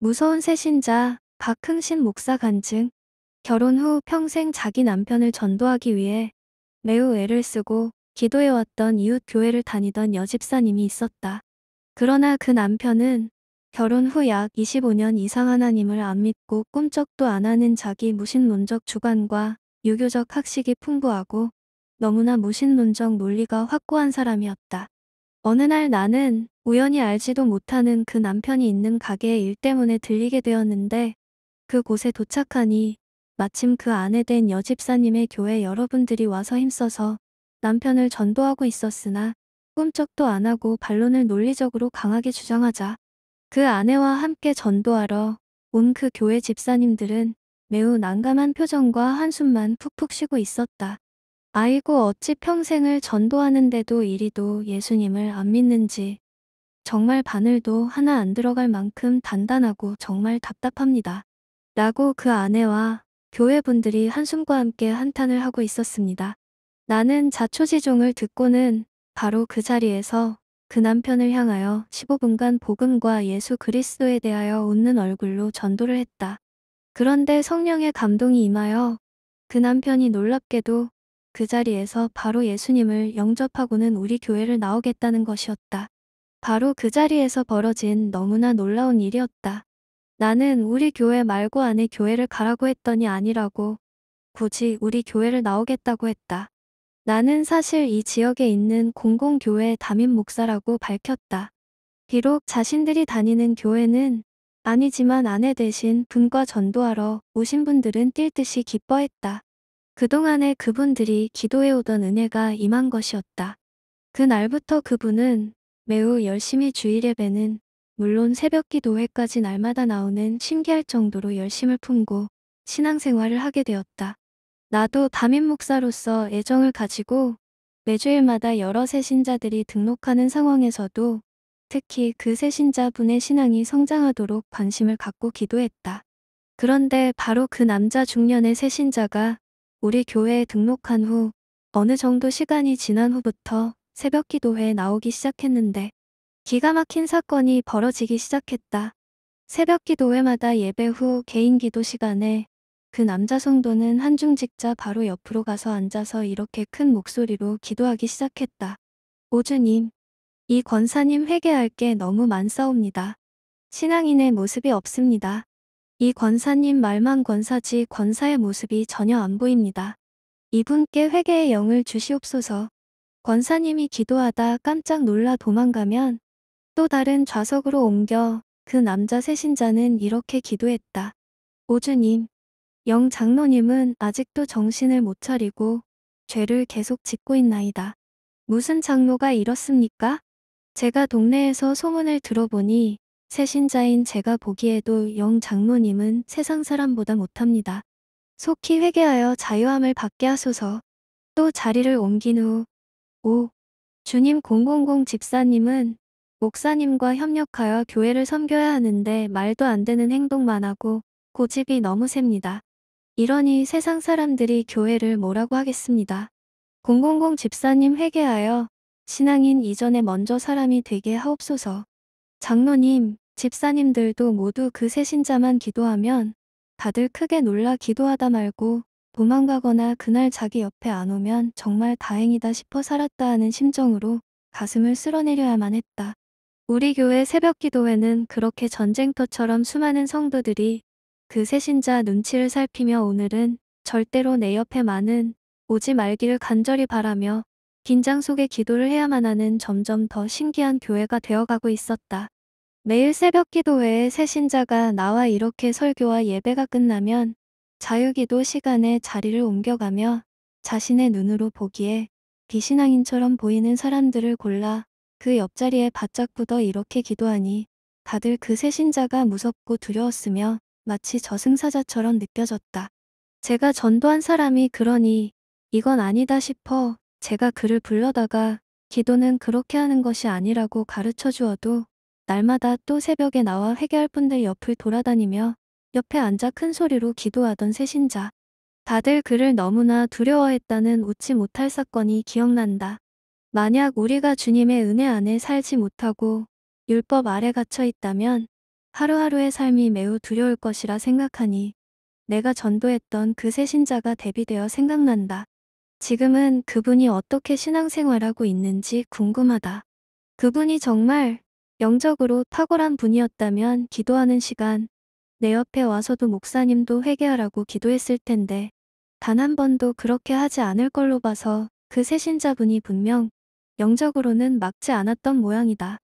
무서운 새신자 박흥신 목사 간증 결혼 후 평생 자기 남편을 전도하기 위해 매우 애를 쓰고 기도해왔던 이웃 교회를 다니던 여집사님이 있었다. 그러나 그 남편은 결혼 후 약 25년 이상 하나님을 안 믿고 꿈쩍도 안 하는 자기 무신론적 주관과 유교적 학식이 풍부하고 너무나 무신론적 논리가 확고한 사람이었다. 어느 날 나는 우연히 알지도 못하는 그 남편이 있는 가게의 일 때문에 들리게 되었는데 그곳에 도착하니 마침 그 아내 된 여집사님의 교회 여러분들이 와서 힘써서 남편을 전도하고 있었으나 꿈쩍도 안 하고 반론을 논리적으로 강하게 주장하자 그 아내와 함께 전도하러 온 그 교회 집사님들은 매우 난감한 표정과 한숨만 푹푹 쉬고 있었다. 아이고 어찌 평생을 전도하는데도 이리도 예수님을 안 믿는지 정말 바늘도 하나 안 들어갈 만큼 단단하고 정말 답답합니다. 라고 그 아내와 교회분들이 한숨과 함께 한탄을 하고 있었습니다. 나는 자초지종을 듣고는 바로 그 자리에서 그 남편을 향하여 15분간 복음과 예수 그리스도에 대하여 웃는 얼굴로 전도를 했다. 그런데 성령의 감동이 임하여 그 남편이 놀랍게도 그 자리에서 바로 예수님을 영접하고는 우리 교회를 나오겠다는 것이었다. 바로 그 자리에서 벌어진 너무나 놀라운 일이었다. 나는 우리 교회 말고 안에 교회를 가라고 했더니 아니라고 굳이 우리 교회를 나오겠다고 했다. 나는 사실 이 지역에 있는 공공교회 담임 목사라고 밝혔다. 비록 자신들이 다니는 교회는 아니지만 아내 대신 분과 전도하러 오신 분들은 뛸 듯이 기뻐했다. 그동안에 그분들이 기도해오던 은혜가 임한 것이었다. 그날부터 그분은 매우 열심히 주일 예배는 물론 새벽 기도회까지 날마다 나오는 신기할 정도로 열심을 품고 신앙생활을 하게 되었다. 나도 담임 목사로서 애정을 가지고 매주일마다 여러 새신자들이 등록하는 상황에서도 특히 그 새신자분의 신앙이 성장하도록 관심을 갖고 기도했다. 그런데 바로 그 남자 중년의 새신자가 우리 교회에 등록한 후 어느 정도 시간이 지난 후부터 새벽 기도회에 나오기 시작했는데 기가 막힌 사건이 벌어지기 시작했다. 새벽 기도회마다 예배 후 개인 기도 시간에 그 남자 성도는 한중직자 바로 옆으로 가서 앉아서 이렇게 큰 목소리로 기도하기 시작했다. 오주님, 이 권사님 회개할 게 너무 많사옵니다. 신앙인의 모습이 없습니다. 이 권사님 말만 권사지 권사의 모습이 전혀 안 보입니다. 이분께 회개의 영을 주시옵소서. 권사님이 기도하다 깜짝 놀라 도망가면 또 다른 좌석으로 옮겨 그 남자 세신자는 이렇게 기도했다. 오주님, 영 장로님은 아직도 정신을 못 차리고 죄를 계속 짓고 있나이다. 무슨 장로가 이렇습니까? 제가 동네에서 소문을 들어보니 세신자인 제가 보기에도 영 장모님은 세상 사람보다 못합니다. 속히 회개하여 자유함을 받게 하소서. 또 자리를 옮긴 후 오. 주님 000 집사님은 목사님과 협력하여 교회를 섬겨야 하는데 말도 안 되는 행동만 하고 고집이 너무 셉니다. 이러니 세상 사람들이 교회를 뭐라고 하겠습니다. 000 집사님 회개하여 신앙인 이전에 먼저 사람이 되게 하옵소서. 장로님, 집사님들도 모두 그 세신자만 기도하면 다들 크게 놀라 기도하다 말고 도망가거나 그날 자기 옆에 안 오면 정말 다행이다 싶어 살았다 하는 심정으로 가슴을 쓸어내려야만 했다. 우리 교회 새벽 기도회는 그렇게 전쟁터처럼 수많은 성도들이 그 세신자 눈치를 살피며 오늘은 절대로 내 옆에 많은 오지 말기를 간절히 바라며 긴장 속에 기도를 해야만 하는 점점 더 신기한 교회가 되어가고 있었다. 매일 새벽 기도회에 새신자가 나와 이렇게 설교와 예배가 끝나면 자유기도 시간에 자리를 옮겨가며 자신의 눈으로 보기에 비신앙인처럼 보이는 사람들을 골라 그 옆자리에 바짝 굳어 이렇게 기도하니 다들 그 새신자가 무섭고 두려웠으며 마치 저승사자처럼 느껴졌다. 제가 전도한 사람이 그러니 이건 아니다 싶어 제가 그를 불러다가 기도는 그렇게 하는 것이 아니라고 가르쳐 주어도 날마다 또 새벽에 나와 회개할 분들 옆을 돌아다니며 옆에 앉아 큰 소리로 기도하던 새신자. 다들 그를 너무나 두려워했다는 웃지 못할 사건이 기억난다. 만약 우리가 주님의 은혜 안에 살지 못하고 율법 아래 갇혀 있다면 하루하루의 삶이 매우 두려울 것이라 생각하니 내가 전도했던 그 새신자가 대비되어 생각난다. 지금은 그분이 어떻게 신앙생활하고 있는지 궁금하다. 그분이 정말 영적으로 탁월한 분이었다면 기도하는 시간 내 옆에 와서도 목사님도 회개하라고 기도했을 텐데 단 한 번도 그렇게 하지 않을 걸로 봐서 그 세신자분이 분명 영적으로는 막지 않았던 모양이다.